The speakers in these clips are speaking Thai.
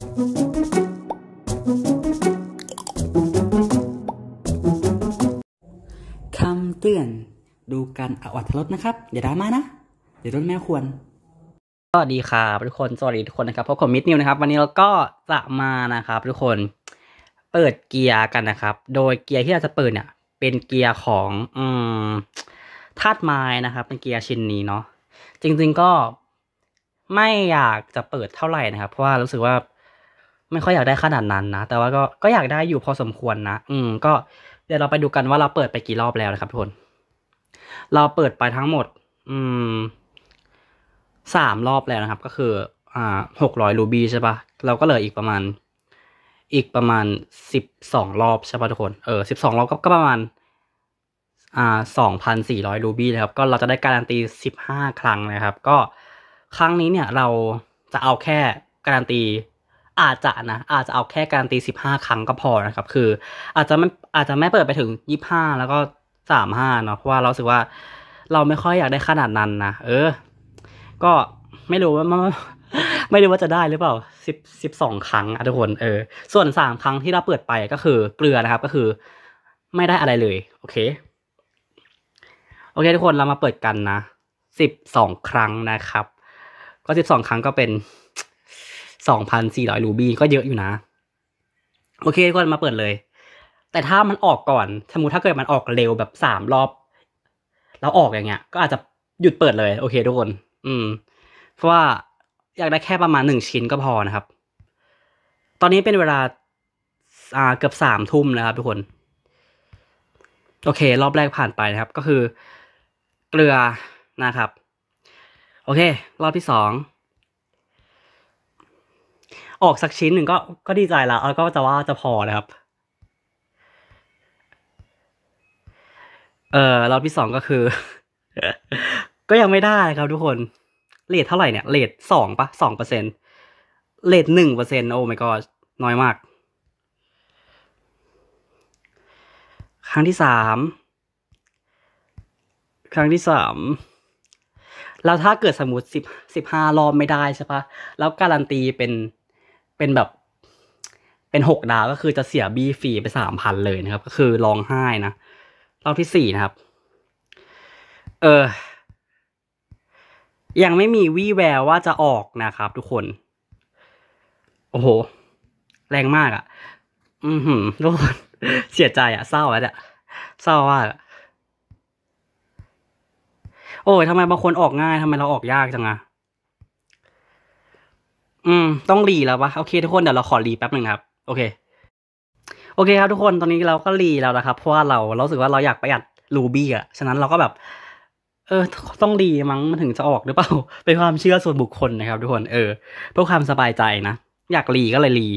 คำเตือนดูการอวัตรถนะครับอย่าดราม่านะเดี๋ยวรถนแม่ควรสวัสดีครับทุกคนสวัสดีทุกคนนะครับพบกับมิดนิวนะครับวันนี้เราก็จะมานะครับ ทุกคนเปิดเกียร์กันนะครับ โดยเกียร์ที่เราจะเปิดเนี่ยเป็นเกียร์ของอืมธาตุไม้นะครับ เป็นเกียร์ชิ้นนี้เนาะจริง ๆก็ไม่อยากจะเปิดเท่าไหร่นะครับ เพราะว่ารู้สึกว่าไม่ค่อยอยากได้ขนาดนั้นนะแต่ว่าก็ก็อยากได้อยู่พอสมควรนะอืมก็เดี๋ยวเราไปดูกันว่าเราเปิดไปกี่รอบแล้วนะครับทุกคนเราเปิดไปทั้งหมดอืมสามรอบแล้วนะครับ ก็คือ อ่าหกร้อยรูบี้ใช่ปะเราก็เหลืออีกประมาณ อีกประมาณสิบสองรอบใช่ปะทุกคนเออสิบสองรอบก็ก็ประมาณ อ่าสองพันสี่ร้อยรูบี้นะครับก็เราจะได้การันตีสิบห้าครั้งนะครับ ก็ครั้งนี้เนี่ย เราจะเอาแค่การันตีอาจจะนะอาจจะเอาแค่การตีสิบห้าครั้งก็พอนะครับ คือ อาจจะไม่อาจจะไม่เปิดไปถึงยี่ห้าแล้วก็สามห้าเนาะเพราะว่าเราสึกว่า เราไม่ค่อยอยากได้ขนาดนั้นนะเออ ก็ไม่รู้ว่าไม่รู้ว่าจะได้หรือเปล่าสิบสิบสองครั้งอะทุกคนเออส่วนสามครั้งที่เราเปิดไปก็คือเกลือนะครับ ก็คือไม่ได้อะไรเลย โอเคโอเคทุกคนเรามาเปิดกันนะสิบสองครั้งนะครับ ก็สิบสองครั้งก็เป็นสองพันสี่ร้อยูบี้ก็เยอะอยู่นะ โอเคทุกคนมาเปิดเลย แต่ถ้ามันออกก่อน สมมติถ้าเกิดมันออกเร็วแบบสามรอบแล้วออกอย่างเงี้ย ก็อาจจะหยุดเปิดเลย โอเค ทุกคน อืม เพราะว่าอยากได้แค่ประมาณหนึ่งชิ้นก็พอนะครับ ตอนนี้เป็นเวลาอ่าเกือบสามทุ่มนะครับทุกคน โอเค รอบแรกผ่านไปนะครับ ก็คือ เกลือนะครับ โอเค รอบที่สองออกสักชิ้นหนึ่งก็ก็ดีใจละเ้วก็จะว่าจะพอนะครับ เออรอบที่สองก็คือ ก็ยังไม่ได้ครับทุกคนเลทเท่าไหร่เนี่ย เลทสองปะสองเปอร์เซ็นเลทหนึ่งเปอร์เซ็นโอ้ไม่ก็น้อยมาก ครั้งที่สามครั้งที่สามแล้วถ้าเกิดสมมติสิบสิบห้ารอบไม่ได้ใช่ปะแล้วการันตีเป็นเป็นแบบ เป็นหกดาวก็คือจะเสียบีฟรีไปสามพันเลยนะครับ ก็คือร้องไห้นะรอบที่สี่นะครับ เออยังไม่มีวี่แววว่าจะออกนะครับทุกคน โอ้โห แรงมากอะ่ะ อือหือทุกคนเสียใจอะ่ะเศร้าอะ่ะเศร้ามากโอ้ยทำไมบางคนออกง่ายทำไมเราออกยากจังอะอืมต้องรีแล้ววะโอเคทุกคนเดี๋ยวเราขอรีแป๊บหนึ่งครับโอเค โอเค ครับทุกคนตอนนี้เราก็รีแล้ว นะครับเพราะว่าเราเราสึกว่าเราอยากประหยัดรูบี้อะฉะนั้นเราก็แบบ เออ ต้องรีมั้งมันถึงจะออกหรือเปล่าเป็นความเชื่อส่วนบุคคลนะครับ ทุกคนเออเพื่อความสบายใจนะอยากรีก็เลยรี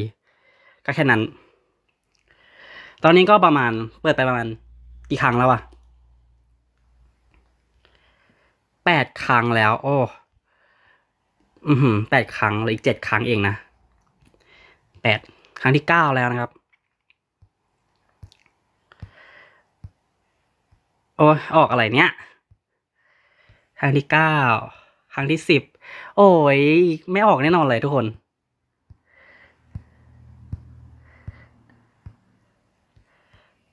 ก็แค่นั้น ตอนนี้ก็ประมาณเปิดไปประมาณกี่ครั้งแล้วอะแปดครั้งแล้ว โอ้อือหือแปดครั้งเลยอีกเจ็ดครั้งเอง นะแปดครั้งที่เก้าแล้วนะครับ โอ้ออกอะไรเนี้ยครั้งที่เก้า ครั้งที่สิบ โอ้ย ไม่ออกแน่นอนเลย ทุกคน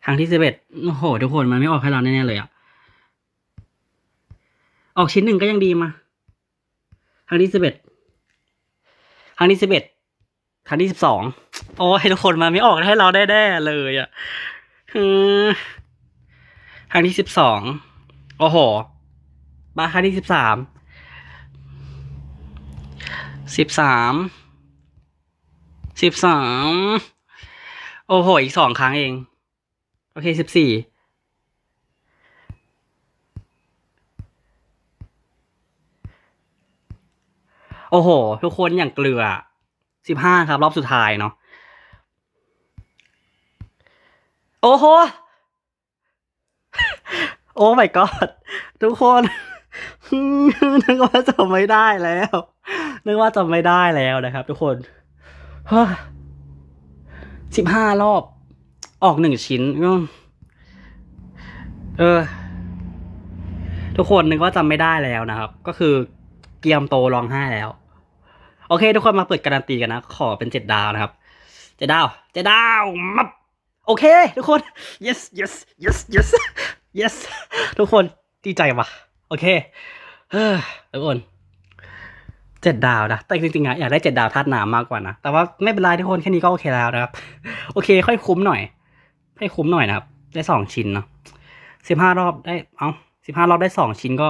ครั้งที่สิบเอ็ดโอ้โหทุกคนมันไม่ออกให้เราแน่ๆเลยอะออกชิ้นหนึ่งก็ยังดีมาครั้งที่สิบเอ็ดครั้งที่สิบเอ็ดครั้งที่สิบสองโอ้ยทุกคนมาไม่ออกให้เราได้แน่เลยอะ่ะครั้งที่สิบสองโอ้โห มาครั้งที่สิบสาม สิบสาม สิบสามโอ้โห อีกสองครั้งเอง โอเคสิบสี่โอ้โหทุกคนอย่างเกลือสิบห้าครับ รอบสุดท้ายเนาะโอ้โหโอ้ไม่กอดทุกคนนึกว่าจำไม่ได้แล้ว นึกว่าจำไม่ได้แล้วนะครับ ทุกคนสิบห้ารอบ ออกหนึ่งชิ้นเออ ทุกคนนึกว่าจำไม่ได้แล้วนะครับก็คือเกียมโตร้องไห้แล้วโอเคทุกคนมาเปิดการันตีกันนะขอเป็นเจ็ดดาวนะครับเจ็ดดาวเจ็ดดาวมับโอเคทุกคน yes yes yes yes yes ทุกคนดีใจว่ะ โอเคทุกคนเจ็ดดาวนะแต่จริงๆอะอยากได้เจ็ดดาวทัดหนามมากกว่านะแต่ว่าไม่เป็นไรทุกคนแค่นี้ก็โอเคแล้วนะครับ โอเคค่อยคุ้มหน่อย ให้คุ้มหน่อยนะครับ ได้สองชิ้นเนาะสิบห้ารอบได้เอาสิบห้ารอบได้สองชิ้นก็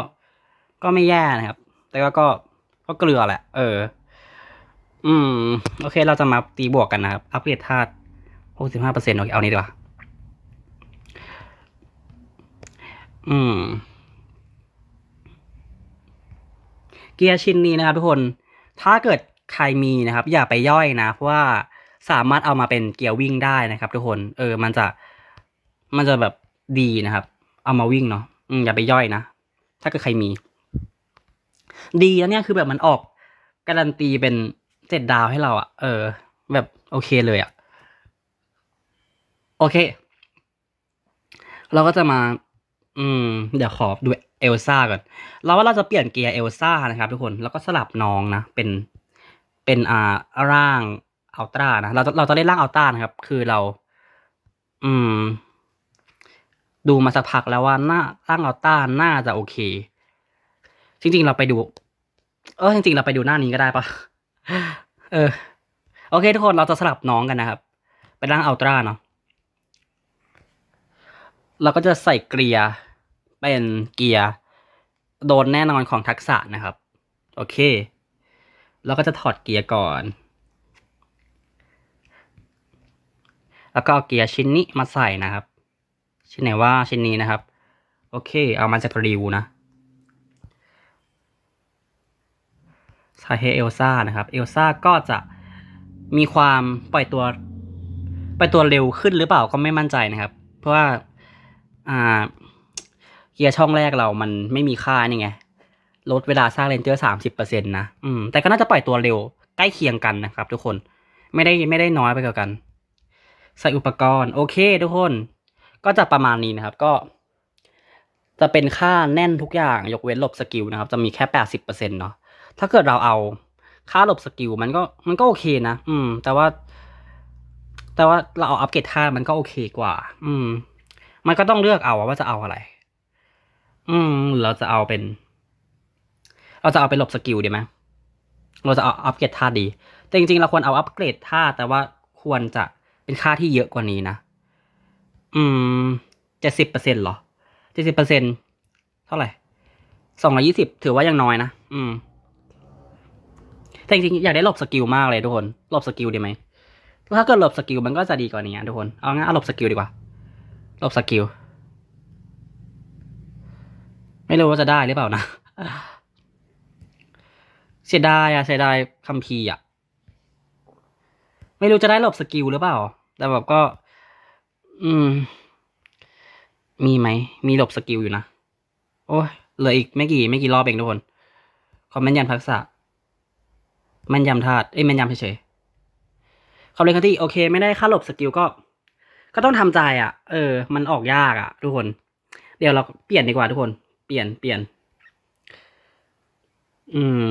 ก็ไม่แย่นะครับ แต่ก็ก็เกลือแหละ เอออืม โอเคเราจะมาตีบวกกันนะครับอัพเกรดธาตุหกสิบห้าเปอร์เซ็นต์โอเคเอานี้ดีกว่าอืม เกียร์ชิ้นนี้นะครับทุกคนถ้าเกิดใครมีนะครับ อย่าไปย่อยนะเพราะว่าสามารถเอามาเป็นเกียร์วิ่งได้นะครับ ทุกคน เออ มันจะมันจะแบบดีนะครับ เอามาวิ่งเนาะอืมอย่าไปย่อยนะ ถ้าเกิดใครมี ดีแล้วเนี่ยคือแบบมันออกการันตีเป็นเจ็ดดาวให้เราอะ่ะเออ แบบโอเคเลยอะ่ะ โอเค เราก็จะมา อืม เดี๋ยวขอดูเอลซ่าก่อน เราว่าเราจะเปลี่ยนเกียร์เอลซ่านะครับทุกคน แล้วก็สลับน้องนะ เป็น เป็นอ่า ร่าง อัลตร้านะ เรา เราจะเล่นร่างอัลตร้านะครับ คือเรา อืม ดูมาสักพักแล้วว่าหน้าร่างอัลตร้าน่าจะโอเค จริงๆเราไปดู เออจริงๆเราไปดูหน้านี้ก็ได้ปะเออโอเค ทุกคนเราจะสลับน้องกันนะครับ ไปร่างอัลตร้าเนาะเราก็จะใส่เกียร์เป็นเกียร์ โดนแน่นอนของทักษะนะครับ โอเค เราก็จะถอดเกียร์ก่อน แล้วก็เอาเกียร์ชิ้นนี้มาใส่นะครับ ชิ้นไหนว่าชิ้นนี้นะครับ โอเคเอามาจากรีวนะชาเฮเอลซ่านะครับ เอลซ่าก็จะมีความปล่อยตัวปล่อยตัวเร็วขึ้นหรือเปล่าก็ไม่มั่นใจนะครับ เพราะว่าอ่าเกียร์ช่องแรกเรา มันไม่มีค่านี่ไง ลดเวลาสร้างเลนเจอร์สามสิบเปอร์เซ็นต์นะอืมแต่ก็น่าจะปล่อยตัวเร็ว ใกล้เคียงกันนะครับ ทุกคน ไม่ได้ไม่ได้น้อยไปกว่ากัน ใส่อุปกรณ์ โอเค ทุกคน ก็จะประมาณนี้นะครับ ก็จะเป็นค่าแน่นทุกอย่างยกเว้นลบสกิลนะครับ จะมีแค่แปดสิบเปอร์เซ็นต์เนาะถ้าเกิดเราเอา ค่าหลบสกิลมันก็มันก็โอเคนะ อืม แต่ว่าแต่ว่าเราเอาอัปเกรดท่ามันก็โอเคกว่า อืม มันก็ต้องเลือกเอาว่าจะเอาอะไร อืม เราจะเอาเป็นเราจะเอาเป็นหลบสกิลดีไหมเราจะเอาอัปเกรดท่าดี แต่จริงๆเราควรเอาอัปเกรดท่าแต่ว่าควรจะเป็นค่าที่เยอะกว่านี้นะ อืมเจ็ดสิบเปอร์เซ็นต์หรอเจ็ดสิบเปอร์เซ็นต์เท่าไหร่ สองร้อยี่สิบถือว่ายังน้อยนะ อืมแต่จริงๆอยากได้หลบสกิลมากเลยทุกคนหลบสกิลดีไหมถ้าเกิดหลบสกิลมันก็จะดีกว่านี้ทุกคน เอางั้นเอาหลบสกิลดีกว่าหลบสกิล ไม่รู้ว่าจะได้หรือเปล่านะ เสียดายอะเสียดายคัมพีอะไม่รู้จะได้หลบสกิลหรือเปล่า แต่แบบก็ อืม มีไหม มีหลบสกิลอยู่นะ โอ้ย เหลืออีกไม่กี่ ไม่กี่รอบเองทุกคน คอมเมนต์ยันภักษะแม่นยำธาตุ เอ้ยแม่นยำเฉยๆเขาเลยคันที่ โอเคไม่ได้ค่าหลบสกิลก็ ก็ต้องทำใจ อ่ะเออมันออกยากอ่ะทุกคน เดี๋ยวเราเปลี่ยนดีกว่าทุกคน เปลี่ยนเปลี่ยนอืม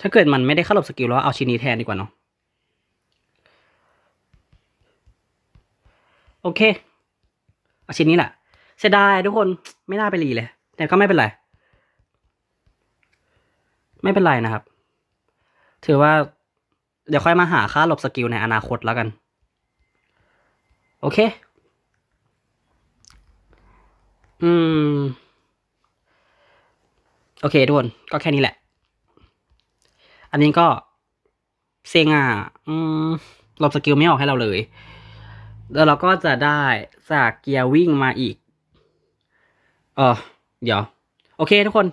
ถ้าเกิดมันไม่ได้ค่าหลบสกิลแล้วเอาชินีแทนดีกว่าเนาะโอเคเอาชินนี้แหละเสียดายทุกคนไม่น่าไปรีเลย แต่ก็ไม่เป็นไรไม่เป็นไรนะครับ ถือว่า เดี๋ยวค่อยมาหาค่าหลบสกิลในอนาคตแล้วกัน โอเค อืม โอเคทุกคน ก็แค่นี้แหละ อันนี้ก็ เซงอ่ะอืมหลบสกิลไม่ออกให้เราเลย แล้วเราก็จะได้จากเกียร์วิ่งมาอีกเออเดี๋ยว โอเคทุกคน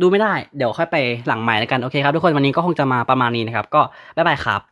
ดูไม่ได้เดี๋ยวค่อยไปหลังใหม่แล้วกัน โอเคครับทุกคนวันนี้ก็คงจะมาประมาณนี้นะครับ ก็บ๊ายบายครับ